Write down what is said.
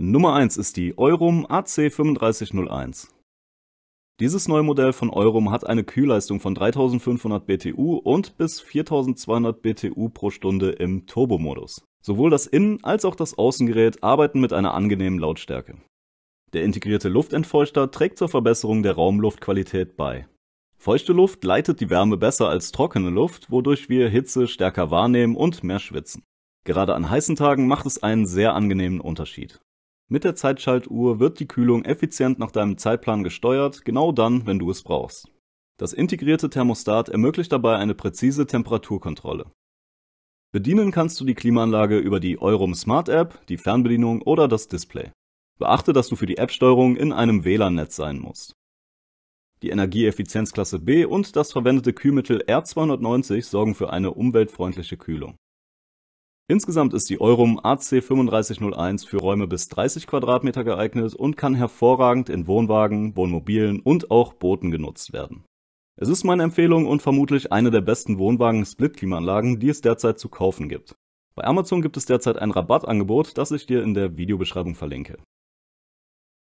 Nummer 1 ist die Eurum AC3501. Dieses neue Modell von Eurum hat eine Kühlleistung von 3500 BTU und bis 4200 BTU pro Stunde im Turbo-Modus. Sowohl das Innen- als auch das Außengerät arbeiten mit einer angenehmen Lautstärke. Der integrierte Luftentfeuchter trägt zur Verbesserung der Raumluftqualität bei. Feuchte Luft leitet die Wärme besser als trockene Luft, wodurch wir Hitze stärker wahrnehmen und mehr schwitzen. Gerade an heißen Tagen macht es einen sehr angenehmen Unterschied. Mit der Zeitschaltuhr wird die Kühlung effizient nach deinem Zeitplan gesteuert, genau dann, wenn du es brauchst. Das integrierte Thermostat ermöglicht dabei eine präzise Temperaturkontrolle. Bedienen kannst du die Klimaanlage über die Eurum Smart App, die Fernbedienung oder das Display. Beachte, dass du für die App-Steuerung in einem WLAN-Netz sein musst. Die Energieeffizienzklasse B und das verwendete Kühlmittel R290 sorgen für eine umweltfreundliche Kühlung. Insgesamt ist die Eurum AC3501 für Räume bis 30 Quadratmeter geeignet und kann hervorragend in Wohnwagen, Wohnmobilen und auch Booten genutzt werden. Es ist meine Empfehlung und vermutlich eine der besten Wohnwagen-Split-Klimaanlagen, die es derzeit zu kaufen gibt. Bei Amazon gibt es derzeit ein Rabattangebot, das ich dir in der Videobeschreibung verlinke.